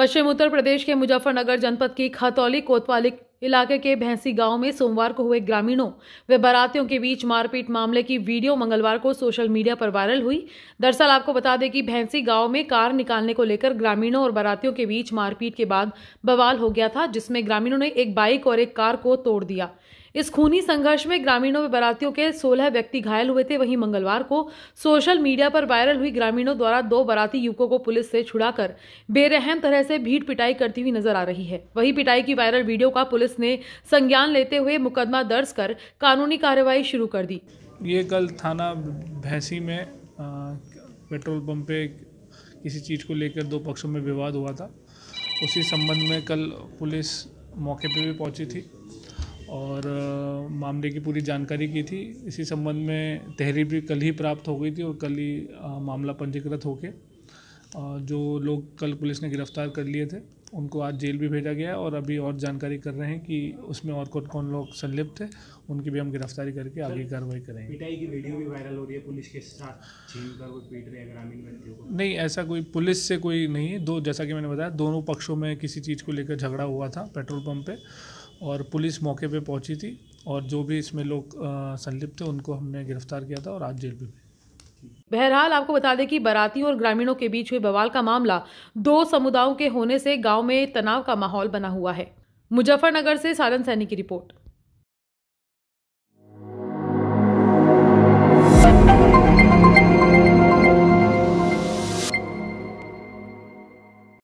पश्चिम उत्तर प्रदेश के मुजफ्फरनगर जनपद की खतौली कोतवाली इलाके के भैंसी गांव में सोमवार को हुए ग्रामीणों व बारातियों के बीच मारपीट मामले की वीडियो मंगलवार को सोशल मीडिया पर वायरल हुई दरअसल आपको बता दें कि भैंसी गांव में कार निकालने को लेकर ग्रामीणों और बारातियों के बीच मारपीट के बाद बवाल हो गया था जिसमें ग्रामीणों ने एक बाइक और एक कार को तोड़ दिया इस खूनी संघर्ष में ग्रामीणों में बरातियों के सोलह व्यक्ति घायल हुए थे वहीं मंगलवार को सोशल मीडिया पर वायरल हुई ग्रामीणों द्वारा दो बराती युवकों को पुलिस से छुड़ाकर बेरहम तरह से भीड़ पिटाई करती हुई नजर आ रही है वही पिटाई की वायरल वीडियो का पुलिस ने संज्ञान लेते हुए मुकदमा दर्ज कर कानूनी कार्रवाई शुरू कर दी ये कल थाना भैंसी में पेट्रोल पंप पे किसी चीज़ को लेकर दो पक्षों में विवाद हुआ था उसी संबंध में कल पुलिस मौके पर भी पहुंची थी और मामले की पूरी जानकारी की थी इसी संबंध में तहरीर भी कल ही प्राप्त हो गई थी और कल ही मामला पंजीकृत होके जो लोग कल पुलिस ने गिरफ्तार कर लिए थे उनको आज जेल भी भेजा गया और अभी और जानकारी कर रहे हैं कि उसमें और कौन कौन लोग संलिप्त थे उनकी भी हम गिरफ्तारी करके आगे कार्रवाई करेंगे पिटाई की वीडियो भी वायरल हो रही है पुलिस के साथ कर कोई पीट रहे ग्रामीण नहीं ऐसा कोई पुलिस से कोई नहीं है दो जैसा कि मैंने बताया दोनों पक्षों में किसी चीज़ को लेकर झगड़ा हुआ था पेट्रोल पंप पे और पुलिस मौके पे पहुंची थी और जो भी इसमें लोग संलिप्त थे उनको हमने गिरफ्तार किया था और आज जेल भी बहरहाल आपको बता दें कि बाराती और ग्रामीणों के बीच हुए बवाल का मामला दो समुदायों के होने से गाँव में तनाव का माहौल बना हुआ है मुजफ्फरनगर से सारन सैनी की रिपोर्ट